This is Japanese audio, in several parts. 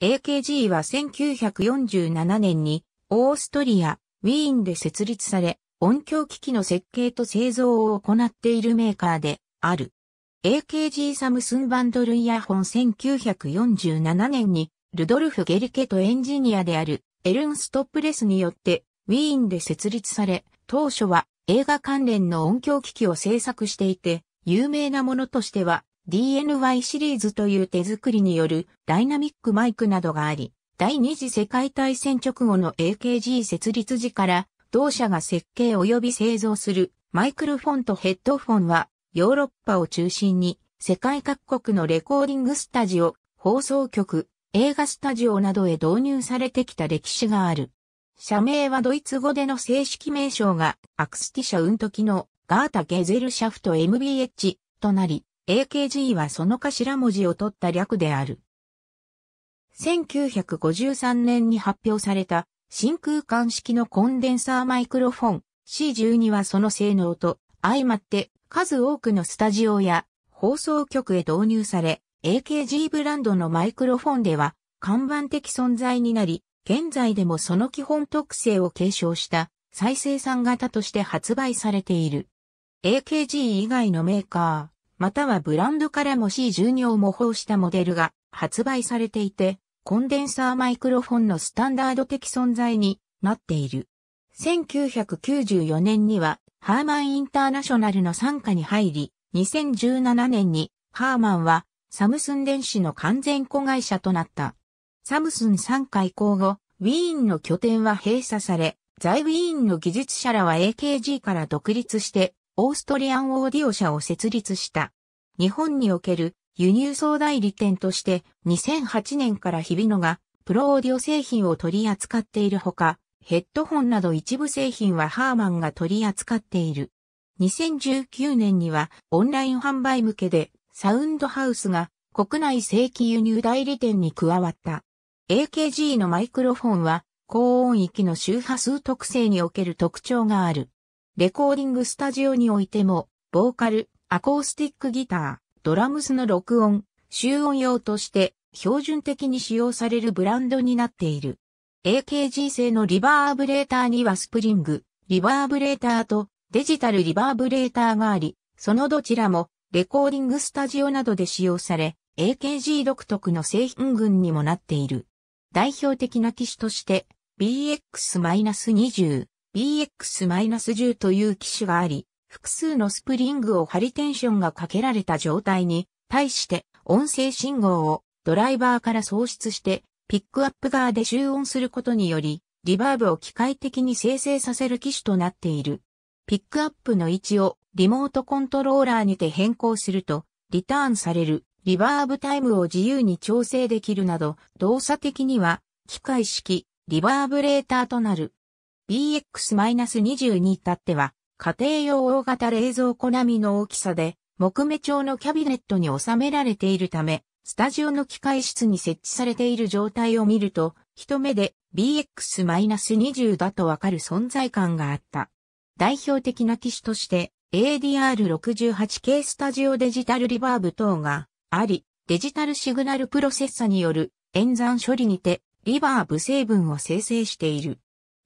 AKG は1947年にオーストリア、ウィーンで設立され、音響機器の設計と製造を行っているメーカーである。AKG サムスンバンドルイヤホン1947年にルドルフ・ゲリケとエンジニアであるエルンストップレスによってウィーンで設立され、当初は映画関連の音響機器を製作していて、有名なものとしては DNY シリーズという手作りによるダイナミックマイクなどがあり、第二次世界大戦直後の AKG 設立時から同社が設計及び製造するマイクロフォンとヘッドフォンはヨーロッパを中心に世界各国のレコーディングスタジオ、放送局、映画スタジオなどへ導入されてきた歴史がある。社名はドイツ語での正式名称がアクスティシャウント機能ガータゲゼルシャフト MBH となり、AKG はその頭文字を取った略である。1953年に発表された真空管式のコンデンサーマイクロフォン C12 はその性能と相まって数多くのスタジオや放送局へ導入され AKG ブランドのマイクロフォンでは看板的存在になり現在でもその基本特性を継承した再生産型として発売されている。AKG 以外のメーカーまたはブランドからも C12 を模倣したモデルが発売されていて、コンデンサーマイクロフォンのスタンダード的存在になっている。1994年にはハーマンインターナショナルの参加に入り、2017年にハーマンはサムスン電子の完全子会社となった。サムスン参加以降後、ウィーンの拠点は閉鎖され、在ウィーンの技術者らは AKG から独立してオーストリアンオーディオ社を設立した。日本における輸入総代理店として2008年から日比野がプロオーディオ製品を取り扱っているほか、ヘッドホンなど一部製品はハーマンが取り扱っている。2019年にはオンライン販売向けでサウンドハウスが国内正規輸入代理店に加わった。AKG のマイクロフォンは高音域の周波数特性における特徴がある。レコーディングスタジオにおいても、ボーカル、アコースティックギター、ドラムスの録音、集音用として標準的に使用されるブランドになっている。AKG 製のリバーブレーターにはスプリング、リバーブレーターとデジタルリバーブレーターがあり、そのどちらもレコーディングスタジオなどで使用され、AKG 独特の製品群にもなっている。代表的な機種として BX-20、EX-10 という機種があり、複数のスプリングを張りテンションがかけられた状態に、対して音声信号をドライバーから送出して、ピックアップ側で集音することにより、リバーブを機械的に生成させる機種となっている。ピックアップの位置をリモートコントローラーにて変更すると、リターンされるリバーブタイムを自由に調整できるなど、動作的には機械式リバーブレーターとなる。BX-22 に至っては、家庭用大型冷蔵庫並みの大きさで、木目調のキャビネットに収められているため、スタジオの機械室に設置されている状態を見ると、一目で BX-20 だとわかる存在感があった。代表的な機種として ADR68 系スタジオデジタルリバーブ等があり、デジタルシグナルプロセッサによる演算処理にてリバーブ成分を生成している。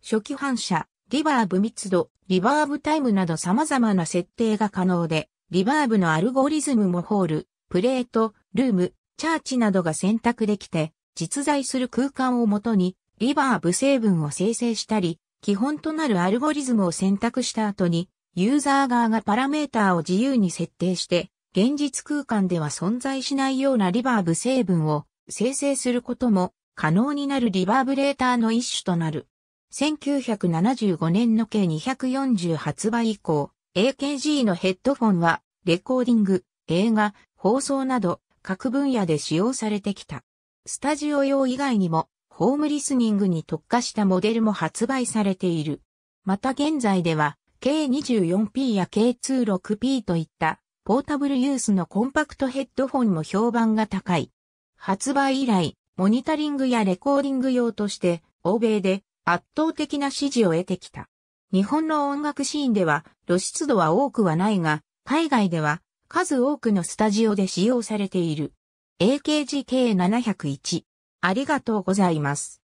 初期反射、リバーブ密度、リバーブタイムなど様々な設定が可能で、リバーブのアルゴリズムもホール、プレート、ルーム、チャーチなどが選択できて、実在する空間をもとに、リバーブ成分を生成したり、基本となるアルゴリズムを選択した後に、ユーザー側がパラメーターを自由に設定して、現実空間では存在しないようなリバーブ成分を生成することも可能になるリバーブレーターの一種となる。1975年の計240発売以降、AKG のヘッドフォンは、レコーディング、映画、放送など、各分野で使用されてきた。スタジオ用以外にも、ホームリスニングに特化したモデルも発売されている。また現在では、K24P や K26P といった、ポータブルユースのコンパクトヘッドフォンも評判が高い。発売以来、モニタリングやレコーディング用として、欧米で圧倒的な支持を得てきた。日本の音楽シーンでは露出度は多くはないが、海外では数多くのスタジオで使用されている。AKGK701。ありがとうございます。